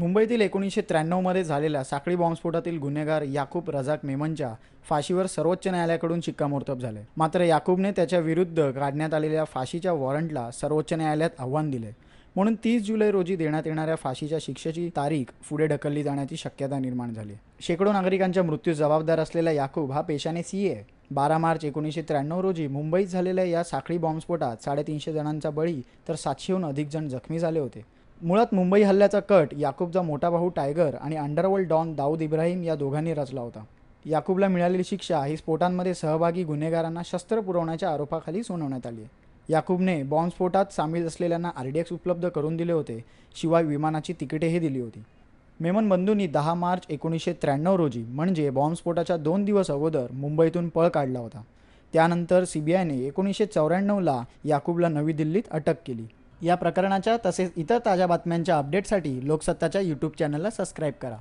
मुंबईतील एकोणीसशे त्र्याण्णवमध्ये झालेल्या साखळी बॉम्बस्फोटातील गुन्हेगार याकूब रजाक मेमनच्या फाशीवर सर्वोच्च न्यायालयाकडून शिक्कामोर्तब झाले मात्र याकूबने त्याच्या विरुद्ध काढण्यात आलेल्या फाशीच्या वॉरंटला सर्वोच्च न्यायालयात आव्हान दिले म्हणून तीस जुलै रोजी देण्यात येणाऱ्या फाशीच्या शिक्षेची तारीख पुढे ढकलली जाण्याची शक्यता निर्माण झाली शेकडो नागरिकांच्या मृत्यू जबाबदार असलेला याकूब हा पेशाने सी ए बारा मार्च एकोणीसशे त्र्याण्णव रोजी मुंबईत झालेल्या या साखळी बॉम्बस्फोटात साडेतीनशे जणांचा बळी तर सातशेहून अधिक जण जखमी झाले होते मुळात मुंबई हल्ल्याचा कट याकूबचा मोठा भाऊ टायगर आणि अंडरवर्ल्ड डॉन दाऊद इब्राहिम या दोघांनी रचला होता याकूबला मिळालेली शिक्षा ही स्फोटांमध्ये सहभागी गुन्हेगारांना शस्त्र पुरवण्याच्या आरोपाखाली सुनावण्यात आली याकूबने बॉम्बस्फोटात सामील असलेल्यांना आरडीएक्स उपलब्ध करून दिले होते शिवाय विमानाची तिकीटेही दिली होती मेमन बंधूंनी दहा मार्च एकोणीसशे त्र्याण्णव रोजी म्हणजे बॉम्बस्फोटाच्या दोन दिवस अगोदर मुंबईतून पळ काढला होता त्यानंतर सीबीआयने एकोणीसशे चौऱ्याण्णवला याकूबला नवी दिल्लीत अटक केली या प्रकरणाच्या तसेच इतर ताज्या बातम्यांच्या अपडेटसाठी लोकसत्ताच्या यूट्यूब चॅनलला सबस्क्राईब करा